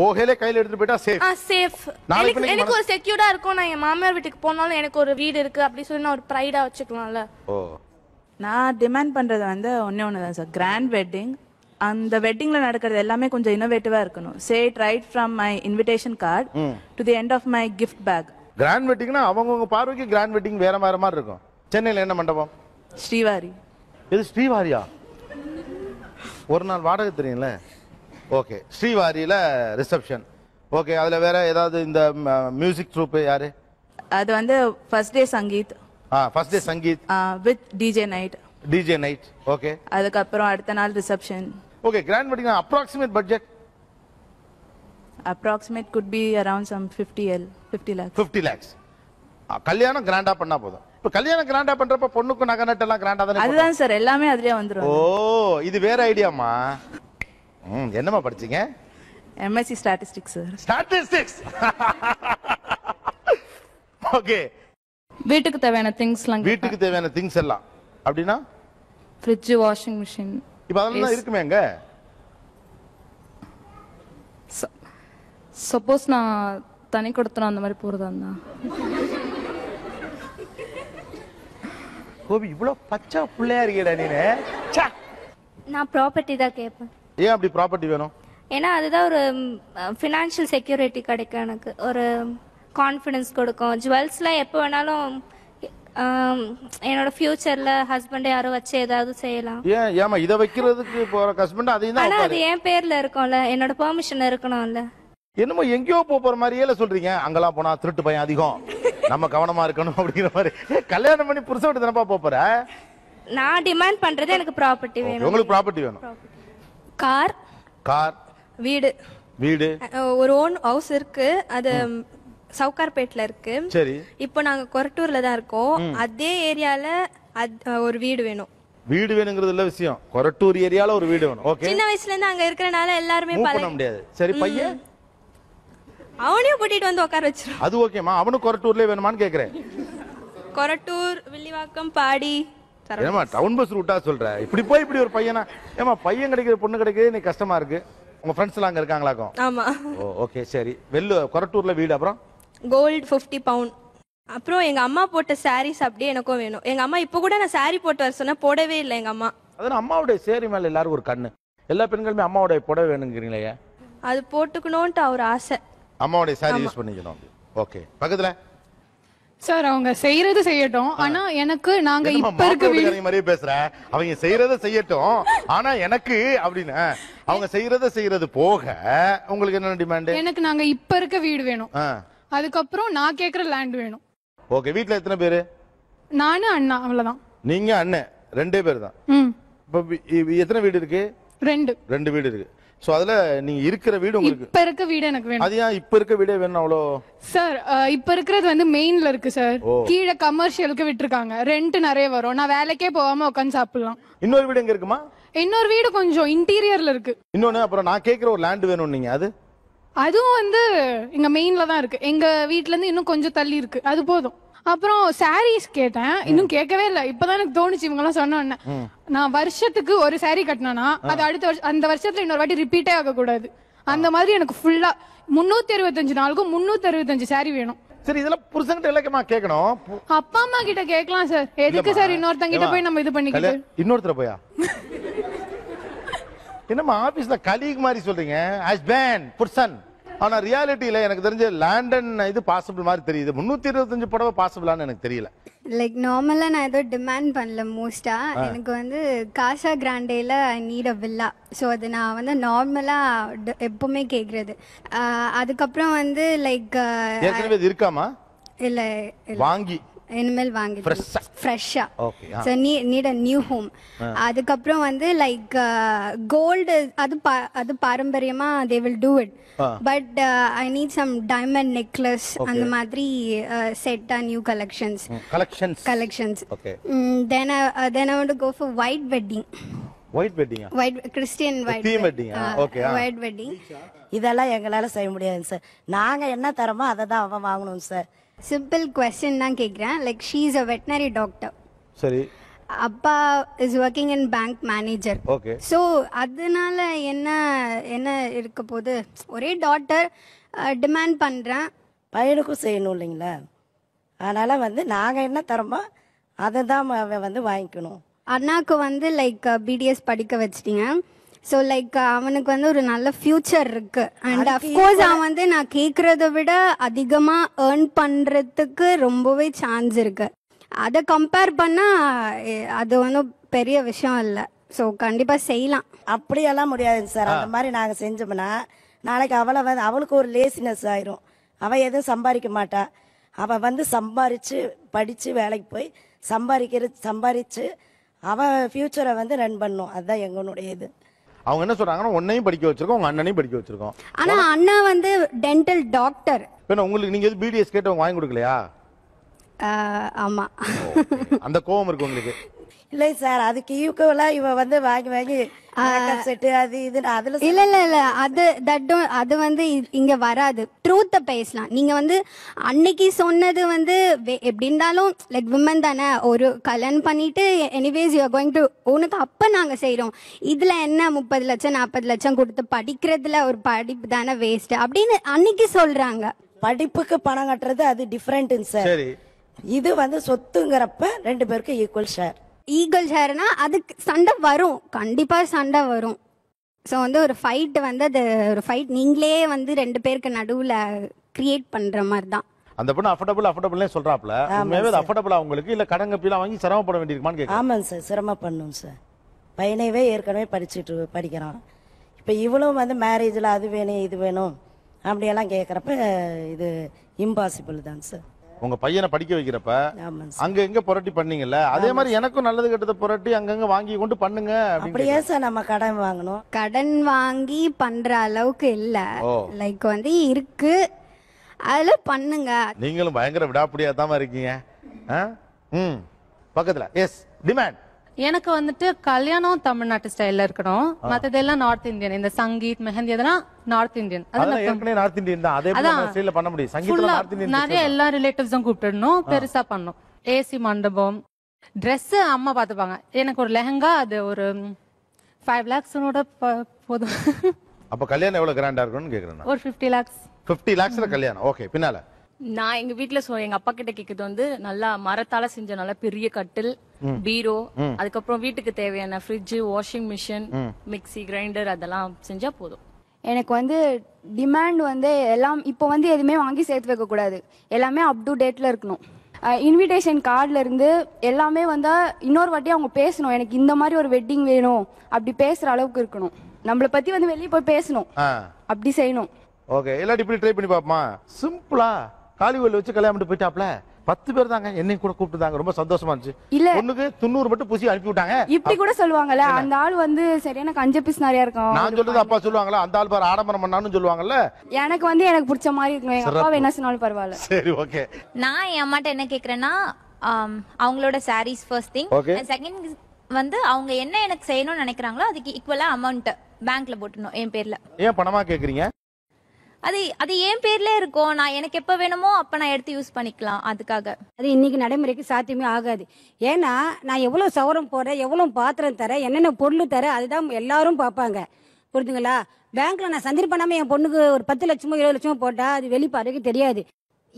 போகலே கையில எடுத்துட்டு போயிட்டா சேஃப் சேஃப் எனக்கு ஒரு செக்யூர்டா இருக்கும் நான் என் மாமியார் வீட்டுக்கு போனாலும் எனக்கு ஒரு வீடு இருக்கு அப்படி சொல்லி நான் ஒரு பிரைடா வச்சுக்கலாம்ல ஓ நான் டிமாண்ட் பண்றது வந்து ஒன்னே ஒன்று தான் சார் கிராண்ட் வெட்டிங் அந்த வெட்டிங்ல நடக்கிறது எல்லாமே கொஞ்சம் இன்னோவேட்டிவா இருக்கணும் say it right from my invitation card to the end of my gift pack grand வெட்டிங்னா அவங்கவுங்க பார்வைக்கு கிராண்ட் வெட்டிங் வேற வேற மாதிரி இருக்கும் சென்னையில் என்ன மண்டபம் ஸ்ரீவாரி இது ஸ்ரீவாரியா ஒரு நாள் வாடகை தெரியும்ல ஓகே ஸ்ரீவாரியில ரிசப்ஷன் ஓகே அதுல வேற ஏதாவது இந்த மியூசிக் ட்ரூப் யாரு அது வந்து ஃபர்ஸ்ட் டே சங்கீத் ஆ first day sangeet with DJ night DJ night okay அதுக்கு அப்புறம் அடுத்த நாள் reception okay grand wedding approximate budget approximate could be around some 50 L 50 lakhs 50 lakhs கல்யாணம் கிராண்டா பண்ணா போதும் இப்ப கல்யாணம் கிராண்டா பண்றப்ப பொண்ணுக்கு நகை நட்டெல்லாம் கிராண்டா தானே அதுதான் சார் எல்லாமே அதுலயே வந்துரும் ஓ இது வேற ஐடியாமா என்னமா என்னம்மா படிச்சீங்க MSc statistics sir statistics okay வீட்டுக்கு தேவையான திங்ஸ்லாம் வீட்டுக்கு தேவையான திங்ஸ் எல்லாம் அப்படின்னா ஃப்ரிட்ஜ் வாஷிங் மிஷின் இப்போ அதெல்லாம் இருக்குமே அங்க சப்போஸ் நான் தனி கொடுத்தனும் அந்த மாதிரி போறதா இருந்தா கோபி இவ்வளவு பச்சை பிள்ளையா இருக்கேடா நீனு நான் ப்ராப்பர்ட்டி தான் கேட்பேன் ஏன் அப்படி ப்ராப்பர்ட்டி வேணும் ஏன்னா அதுதான் ஒரு ஃபினான்ஷியல் செக்யூரிட்டி கிடைக்கும் எனக்கு ஒரு கான்ஃபிடென்ஸ் கொடுக்கும் ஜுவல்ஸ்லாம் எப்போ வேணாலும் என்னோட ஃபியூச்சர்ல ஹஸ்பண்ட் யாரும் வச்சு ஏதாவது செய்யலாம் ஏன் ஏமா இதை வைக்கிறதுக்கு போற ஹஸ்பண்ட் அதையும் தான் ஆனா அது என் பேர்ல இருக்கும்ல என்னோட பெர்மிஷன் இருக்கணும்ல என்னமோ எங்கேயோ போற மாதிரியே சொல்றீங்க அங்கெல்லாம் போனா திருட்டு பையன் அதிகம் நம்ம கவனமா இருக்கணும் அப்படிங்கிற மாதிரி கல்யாணம் பண்ணி புருஷன் விட்டு தானப்பா போற நான் டிமாண்ட் பண்றது எனக்கு ப்ராப்பர்ட்டி வேணும் உங்களுக்கு ப்ராப்பர்ட்டி வேணும் கார் கார் வீடு வீடு ஒரு ஓன் ஹவுஸ் இருக்கு அது சவுகார்பேட்ல இருக்கு சரி இப்போ நாங்க கொரட்டூர்ல தான் இருக்கோம் அதே ஏரியால ஒரு வீடு வேணும் வீடு வேணுங்கிறது இல்ல விஷயம் கொரட்டூர் ஏரியால ஒரு வீடு வேணும் ஓகே சின்ன வயசுல இருந்து அங்க இருக்கறனால எல்லாரும் பண்ண முடியாது சரி பையன் அவனையும் கூட்டிட்டு வந்து உட்கார வச்சிரு அது ஓகேமா அவனும் கொரட்டூர்லயே வேணுமான்னு கேக்குறேன் கொரட்டூர் வில்லிவாக்கம் பாடி ஏமா டவுன் பஸ் ரூட்டா சொல்ற இப்படி போய் இப்படி ஒரு பையனா ஏமா பையன் கிடைக்கிற பொண்ணு கிடைக்கிறது எனக்கு கஷ்டமா இருக்கு உங்க ஃப்ரெண்ட்ஸ் எல்லாம் அங்க இருக்காங்களாக்கும் ஆமா ஓகே சரி வெள்ளு கொரட்டூர்ல வீடு அப்புறம் கோல்ட் ஃபிஃப்டி பவுண்ட் அப்புறம் எங்க அம்மா போட்ட சாரீஸ் அப்படியே எனக்கும் வேணும் எங்க அம்மா இப்போ கூட நான் சாரி போட்டு வர சொன்னா போடவே இல்லை எங்க அம்மா அதான் அம்மாவுடைய சேரி மேல எல்லாரும் ஒரு கண்ணு எல்லா பெண்களுமே அம்மாவுடைய புடவை வேணுங்கிறீங்களே அது போட்டுக்கணும்ட்டு அவர் ஆசை அம்மாவுடைய சாரி யூஸ் பண்ணிக்கணும் ஓகே பக்கத்துல சார் அவங்க செய்யறது செய்யட்டும் ஆனா எனக்கு நாங்க இப்ப இருக்க வீடு மாதிரியே பேசுறேன் அவங்க செய்யறத செய்யட்டும் ஆனா எனக்கு அப்படின்னு அவங்க செய்யறத செய்யறது போக உங்களுக்கு என்ன டிமாண்ட் எனக்கு நாங்க இப்ப இருக்க வீடு வேணும் அதுக்கப்புறம் நான் கேக்குற லேண்ட் வேணும் ஓகே வீட்ல எத்தனை பேரு நானு அண்ணா அவ்வளவுதான் நீங்க அண்ணன் ரெண்டே பேர் தான் இப்ப எத்தனை வீடு இருக்கு ரெண்டு ரெண்டு வீடு இருக்கு சோ அதுல நீங்க இருக்கிற வீடு உங்களுக்கு இப்ப இருக்க வீடு எனக்கு வேணும் அது ஏன் இப்ப இருக்க வீடே வேணும் அவ்வளோ சார் இப்ப இருக்கிறது வந்து மெயின்ல இருக்கு சார் கீழே கமர்ஷியலுக்கு விட்டுருக்காங்க ரெண்ட் நிறைய வரும் நான் வேலைக்கே போகாம உட்காந்து சாப்பிடலாம் இன்னொரு வீடு எங்க இருக்குமா இன்னொரு வீடு கொஞ்சம் இன்டீரியர்ல இருக்கு இன்னொன்னு அப்புறம் நான் கேக்குற ஒரு லேண்ட் வேணும் நீங்க அது அதுவும் வந்து எங்க மெயின்ல தான் இருக்கு எங்க வீட்ல இருந்து இன்னும் கொஞ்சம் தள்ளி இருக்கு அது போதும் அப்புறம் சாரீஸ் கேட்டேன் இன்னும் கேட்கவே இல்லை இப்பதான் எனக்கு தோணுச்சு இவங்க எல்லாம் சொன்னோன்னு நான் வருஷத்துக்கு ஒரு சாரி கட்டினா அது அடுத்த வருஷம் அந்த வருஷத்துல இன்னொரு வாட்டி ரிப்பீட்டே ஆக கூடாது அந்த மாதிரி எனக்கு ஃபுல்லா முன்னூத்தி அறுபத்தஞ்சு நாளுக்கும் முன்னூத்தி அறுபத்தஞ்சு சாரி வேணும் சரி இதெல்லாம் புருஷன்கிட்ட இலக்கமா கேட்கணும் அப்பா அம்மா கிட்ட கேட்கலாம் சார் எதுக்கு சார் இன்னொருத்தங்க கிட்ட போய் நம்ம இது பண்ணிக்கிட்டு இன்னொருத்தர் போயா என்னம்மா ஆபீஸ்ல கலீக் மாதிரி சொல்றீங்க ஹஸ்பண்ட் புருஷன் ஆனால் ரியாலிட்டியில் எனக்கு தெரிஞ்சு லேண்டன் இது பாசிபிள் மாதிரி தெரியுது முந்நூற்றி இருபத்தஞ்சு புடவை பாசிபிளான்னு எனக்கு தெரியல லைக் நார்மலாக நான் ஏதோ டிமாண்ட் பண்ணல மோஸ்டா எனக்கு வந்து காசா கிராண்டேல நீட் வில்லா ஸோ அது நான் வந்து நார்மலா எப்பவுமே கேட்குறது அதுக்கப்புறம் வந்து லைக் ஏற்கனவே இருக்காமா இல்லை வாங்கி இனிமேல் வாங்கி ஃப்ரெஷ்ஷா ஸோ நீ நீட் அ நியூ ஹோம் அதுக்கப்புறம் வந்து லைக் கோல்டு uh, அது அது பாரம்பரியமா they will do it but I need some diamond necklace அந்த மாதிரி set uh, a new collections collections collections then then I want go for white wedding white white Christian white wedding okay white wedding இதெல்லாம் எங்களால செய்ய முடியாது sir நாங்க என்ன தரமோ அதை தான் அவன் வாங்கணும் சார் சிம்பிள் கொஸ்டின் தான் கேட்குறேன் like she is a veterinary doctor சரி அப்பா is working in bank manager okay so அதனால என்ன என்ன இருக்க போது ஒரே டாட்டர் டிமாண்ட் பண்ணுறேன் பையனுக்கும் செய்யணும் இல்லைங்களா அதனால் வந்து நாங்கள் என்ன தரமோ அதை தான் வந்து வாங்கிக்கணும் அண்ணாக்கு வந்து லைக் பிடிஎஸ் படிக்க வச்சிட்டீங்க ஸோ லைக் அவனுக்கு வந்து ஒரு நல்ல ஃபியூச்சர் இருக்கு அண்ட் அஃப்கோர்ஸ் அவன் வந்து நான் கேட்குறத விட அதிகமாக ஏர்ன் பண்றதுக்கு ரொம்பவே சான்ஸ் இருக்கு அதை கம்பேர் பண்ணா அது ஒன்றும் பெரிய விஷயம் இல்லை ஸோ கண்டிப்பாக செய்யலாம் அப்படியெல்லாம் முடியாது சார் அந்த மாதிரி நாங்கள் செஞ்சோம்னா நாளைக்கு அவளை வந்து அவளுக்கு ஒரு லேசினஸ் ஆயிரும் அவள் எதுவும் சம்பாதிக்க மாட்டா அவள் வந்து சம்பாரிச்சு படித்து வேலைக்கு போய் சம்பாதிக்கிறது சம்பாதிச்சு அவள் ஃப்யூச்சரை வந்து ரன் பண்ணும் அதுதான் எங்களுடைய இது அவங்க என்ன சொல்றாங்கன்னா உன்னையும் படிக்க வச்சிருக்கோம் உங்க அண்ணனையும் படிக்க வச்சிருக்கோம் ஆனா அண்ணா வந்து டென்டல் டாக்டர் பின்ன உங்களுக்கு நீங்க எது பிடிஎஸ் கேட்டு வாங்கி கொடுக்கலையா ஆமாம் அந்த கோபம் இருக்கு உங்களுக்கு இல்லை சார் அதுக்கு ஈக்குவலாக இவ வந்து வாங்கி வாங்கி செட்டு அது இது அதில் இல்லை இல்லை இல்லை அது தட்டும் அது வந்து இங்கே வராது ட்ரூத்தை பேசலாம் நீங்கள் வந்து அன்னைக்கு சொன்னது வந்து எப்படி இருந்தாலும் லைக் விமன் தானே ஒரு கல்யாணம் பண்ணிட்டு எனிவேஸ் யூஆர் கோயிங் டு உனக்கு அப்போ நாங்கள் செய்கிறோம் இதில் என்ன முப்பது லட்சம் நாற்பது லட்சம் கொடுத்து படிக்கிறதுல ஒரு படிப்பு தானே வேஸ்ட்டு அப்படின்னு அன்னைக்கு சொல்கிறாங்க படிப்புக்கு பணம் கட்டுறது அது டிஃப்ரெண்ட்டுங்க சார் இது வந்து சொத்துங்கிறப்ப ரெண்டு பேருக்கும் ஈக்குவல் ஷேர் ஈக்குவல் ஷேர்னா அதுக்கு சண்டை வரும் கண்டிப்பாக சண்டை வரும் ஸோ வந்து ஒரு ஃபைட் வந்து அது ஒரு ஃபைட் நீங்களே வந்து ரெண்டு பேருக்கு நடுவில் கிரியேட் பண்ணுற மாதிரி தான் அந்த பொண்ணு அஃபர்டபுள் அஃபர்டபுள்னே சொல்றாப்ல உண்மையாவே அது அஃபர்டபுளா உங்களுக்கு இல்ல கடன் கப்பிலாம் வாங்கி சிரமப்பட வேண்டியிருக்குமான்னு கேட்க ஆமாங்க சார் பண்ணும் சார் பையனைவே ஏற்கனவே படிச்சுட்டு படிக்கிறான் இப்போ இவளும் வந்து மேரேஜில் அது வேணும் இது வேணும் அப்படியெல்லாம் கேட்குறப்ப இது இம்பாசிபிள் தான் சார் உங்க பையனை படிக்க வைக்கிறப்ப அங்க எங்க புரட்டி பண்ணீங்கல்ல அதே மாதிரி எனக்கும் நல்லது கெட்டத புரட்டி அங்கங்க வாங்கி கொண்டு பண்ணுங்க அப்படியே சார் நம்ம கடன் வாங்கணும் கடன் வாங்கி பண்ற அளவுக்கு இல்ல லைக் வந்து இருக்கு அதுல பண்ணுங்க நீங்களும் பயங்கர விடாப்பிடியா தான் இருக்கீங்க ம் பக்கத்துல எஸ் டிமாண்ட் எனக்கு வந்துட்டு கல்யாணம் தமிழ்நாட்டு ஸ்டைல்ல இருக்கணும் மத்ததெல்லாம் நார்த் இந்தியன் இந்த சங்கீத் மெஹந்தி அதெல்லாம் நார்த் இந்தியன் நார்த் இந்தியன் தான் பண்ண முடியும் நிறைய எல்லா ரிலேட்டிவ்ஸும் கூப்பிட்டுடணும் பெருசா பண்ணும் ஏசி மண்டபம் ட்ரெஸ் அம்மா பாத்துப்பாங்க எனக்கு ஒரு லெஹங்கா அது ஒரு ஃபைவ் லேக்ஸ்னோட போதும் அப்ப கல்யாணம் எவ்வளவு கிராண்டா இருக்கும்னு கேக்குறேன் ஒரு ஃபிஃப்டி லேக்ஸ் ஃபிஃப்டி லேக்ஸ்ல கல்யாணம் ஓகே பின்னால நான் எங்க வீட்டுல சொ எங்க அப்பா கிட்ட கேக்குது வந்து நல்லா மரத்தால செஞ்ச நல்ல பெரிய கட்டில் பீரோ அதுக்கப்புறம் வீட்டுக்கு தேவையான fridge washing machine mixie grinder அதெல்லாம் செஞ்சா போதும் எனக்கு வந்து டிமாண்ட் வந்து எல்லாம் இப்போ வந்து எதுவுமே வாங்கி சேர்த்து வைக்கக்கூடாது எல்லாமே அப் டு டேட்ல இருக்கணும் இன்விடேஷன் கார்டில் இருந்து எல்லாமே வந்தால் இன்னொரு வாட்டி அவங்க பேசணும் எனக்கு இந்த மாதிரி ஒரு வெட்டிங் வேணும் அப்படி பேசுகிற அளவுக்கு இருக்கணும் நம்மளை பற்றி வந்து வெளியே போய் பேசணும் அப்படி செய்யணும் ஓகே எல்லாம் இப்படி ட்ரை பண்ணி பார்ப்போமா சிம்பிளா காலிவெல் வச்சு கல்யாணம் பண்ணிட்டு போயிட்டாப்ல பத்து பேர் தாங்க என்னையும் கூட கூப்பிட்டுதாங்க ரொம்ப சந்தோஷமா இருந்துச்சு இல்ல பொண்ணுக்கு துண்ணூறு மட்டும் பூசி அனுப்பி விட்டாங்க இப்படி கூட சொல்லுவாங்கல்ல அந்த ஆள் வந்து சரியான கஞ்ச பீஸ் நிறைய இருக்கும் நான் சொல்றது அப்பா சொல்லுவாங்களா அந்த ஆள் பாரு ஆடம்பரம் பண்ணான்னு சொல்லுவாங்கல்ல எனக்கு வந்து எனக்கு பிடிச்ச மாதிரி இருக்கும் எங்க அப்பா என்ன சொன்னாலும் பரவாயில்ல சரி ஓகே நான் என் அம்மாட்ட என்ன கேக்குறேன்னா அவங்களோட சாரீஸ் ஃபர்ஸ்ட் திங் செகண்ட் வந்து அவங்க என்ன எனக்கு செய்யணும்னு நினைக்கிறாங்களோ அதுக்கு ஈக்குவலா அமௌண்ட் பேங்க்ல போட்டுணும் என் பேர்ல ஏன் பணமா கேக்குறீங்க அது அது என் பேர்ல இருக்கும் நான் எனக்கு எப்ப வேணுமோ அப்ப நான் எடுத்து யூஸ் பண்ணிக்கலாம் அதுக்காக அது இன்னைக்கு நடைமுறைக்கு சாத்தியமே ஆகாது ஏன்னா நான் எவ்வளவு சவரம் போடுறேன் எவ்வளவு பாத்திரம் தரேன் என்னென்ன பொருள் தரேன் அதுதான் எல்லாரும் பார்ப்பாங்க புரிதுங்களா பேங்க்ல நான் சந்திர பண்ணாம என் பொண்ணுக்கு ஒரு பத்து லட்சமோ இருபது லட்சமோ போட்டா அது வெளிப்பாடு தெரியாது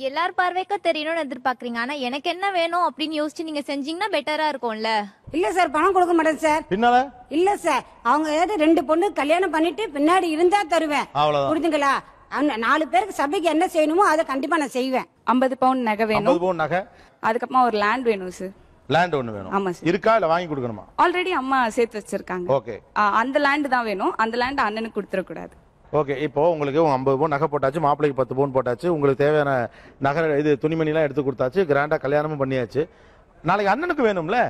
எல்லார் பார்வைக்கும் தெரியணும்னு எதிர்பார்க்கறீங்க ஆனா எனக்கு என்ன வேணும் அப்படின்னு யோசிச்சு நீங்க செஞ்சீங்கன்னா பெட்டரா இருக்கும்ல இல்ல சார் பணம் கொடுக்க மாட்டேன் சார் இல்ல சார் அவங்க ஏதாவது ரெண்டு பொண்ணு கல்யாணம் பண்ணிட்டு பின்னாடி இருந்தா தருவேன் புரிதுங்களா நாலு பேருக்கு சபைக்கு என்ன செய்யணுமோ அதை கண்டிப்பா நான் செய்வேன் ஐம்பது பவுன் நகை ஐம்பது வேணும் பவுன் நகை அதுக்கப்புறமா ஒரு லேண்ட் வேணும் சார் லேண்ட் ஒன்று ஆமா வேணும் சார். இருக்கா இல்லை வாங்கி கொடுக்கணுமா ஆல்ரெடி அம்மா சேர்த்து வச்சிருக்காங்க ஓகே ஆ, அந்த லேண்ட் தான் வேணும் அந்த லேண்ட் அண்ணனுக்கு கொடுத்துடக்கூடாது ஓகே இப்போ உங்களுக்கு ஐம்பது பவுன் நகை போட்டாச்சு மாப்பிள்ளைக்கு பத்து பவுன் போட்டாச்சு உங்களுக்கு தேவையான நகை இது துணிமணிலாம் எடுத்து கொடுத்தாச்சு கிராண்டா கல்யாணமும் பண்ணியாச்சு நாளைக்கு அண்ணனுக்கு வேணும்ல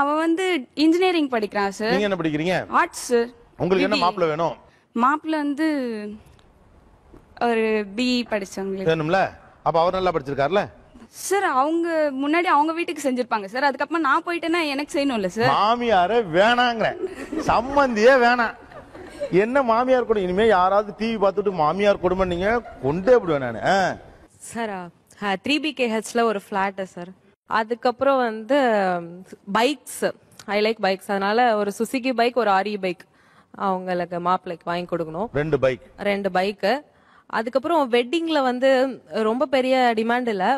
அவன் வந்து இன்ஜினியரிங் படிக்கிறான் சார் நீங்க என்ன படிக்கிறீங்க ஆர்ட்ஸ் சார் உங்களுக்கு என்ன மாப்பிள்ளை வேணும் மாப்பிள்ளை வந்து ஒரு பிஇ படிச்சவங்களுக்கு வேணும்ல அப்ப அவர் நல்லா படிச்சிருக்காருல சார் அவங்க முன்னாடி அவங்க வீட்டுக்கு செஞ்சிருப்பாங்க சார் அதுக்கப்புறம் நான் போயிட்டேன்னா எனக்கு செய்யணும்ல சார் மாமியார வேணாங்கிற சம்மந்தியே வேணாம் என்ன மாமியார் கூட இனிமே யாராவது டிவி பார்த்துட்டு மாமியார் கொடுமை நீங்க கொண்டே விடுவேன் நானு சார் த்ரீ பி கேஹெச்ல ஒரு ஃபிளாட்டு சார் அதுக்கப்புறம் வந்து பைக்ஸ் ஐ லைக் பைக்ஸ் அதனால ஒரு சுசுகி பைக் ஒரு ஆரி பைக் e அவங்களுக்கு மாப்பிள்ளைக்கு வாங்கி கொடுக்கணும் ரெண்டு பைக் ரெண்டு பைக்கு அதுக்கப்புறம் வெட்டிங்ல வந்து ரொம்ப பெரிய டிமாண்ட் இல்லை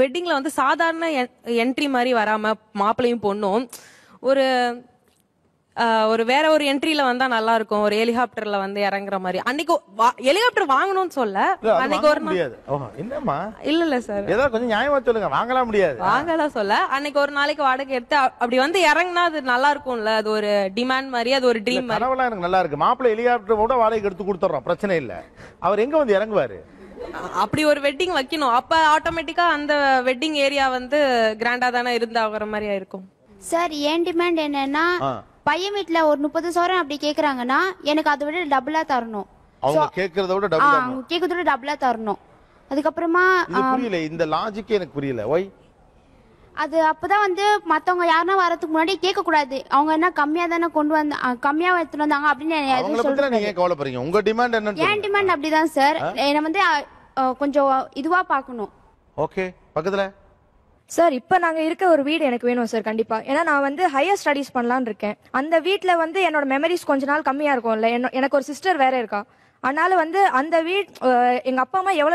வெட்டிங்ல வந்து சாதாரண என்ட்ரி மாதிரி வராம மாப்பிள்ளையும் பொண்ணும் ஒரு ஒரு வேற ஒரு என்ட்ரியில வந்தா நல்லா இருக்கும் ஒரு ஹெலிகாப்டர்ல வந்து இறங்குற மாதிரி அன்னைக்கு ஹெலிகாப்டர் வாங்கணும்னு சொல்ல அன்னைக்கு ஒரு முடியாது என்னம்மா இல்ல இல்ல சார் ஏதோ கொஞ்சம் நியாயமா சொல்லுங்க வாங்கலாம் முடியாது வாங்கலாம் சொல்ல அன்னைக்கு ஒரு நாளைக்கு வாடகை எடுத்து அப்படி வந்து இறங்குனா அது நல்லா இருக்கும்ல அது ஒரு டிமாண்ட் மாதிரி அது ஒரு ட்ரீம் கனவுலாம் எனக்கு நல்லா இருக்கு மாப்பிள்ள ஹெலிகாப்டர் கூட வாடகை எடுத்து கொடுத்துறோம் பிரச்சனை இல்ல அவர் எங்க வந்து இறங்குவாரு அப்படி ஒரு வெட்டிங் வைக்கணும் அப்ப ஆட்டோமேட்டிக்கா அந்த வெட்டிங் ஏரியா வந்து கிராண்டா தானே இருந்தா ஆகுற மாதிரியா இருக்கும் சார் ஏன் டிமாண்ட் என்னன்னா பையன் வீட்டுல ஒரு முப்பது சவரம் அப்படி கேக்குறாங்கன்னா எனக்கு அதை விட டபுளா தரணும் அவங்க கேக்குறத விட அவங்க கேக்குறத விட டபுளா தரணும் அதுக்கப்புறமா புரியல இந்த லாஜிக் எனக்கு புரியல ஒய் அது அப்பதான் வந்து மத்தவங்க யாருன்னா வரதுக்கு முன்னாடி கேட்க கூடாது அவங்க என்ன கம்மியா தானே கொண்டு வந்த கம்மியா எடுத்துட்டு வந்தாங்க அப்படின்னு சொல்றேன் நீங்க கவலைப்படுறீங்க உங்க டிமாண்ட் என்ன என் டிமாண்ட் அப்படிதான் சார் என்ன வந்து கொஞ்சம் இதுவா பார்க்கணும் ஓகே பக்கத்துல சார் இப்போ நாங்கள் இருக்க ஒரு வீடு எனக்கு வேணும் சார் கண்டிப்பாக ஏன்னா நான் வந்து ஹையர் ஸ்டடீஸ் பண்ணலான்னு இருக்கேன் அந்த வீட்டில் வந்து என்னோட மெமரிஸ் கொஞ்ச நாள் கம்மியாக இருக்கும்ல என்ன எனக்கு ஒரு சிஸ்டர் வேற இருக்கா அதனால வந்து அந்த வீட் எங்கள் அப்பா அம்மா எவ்வளோ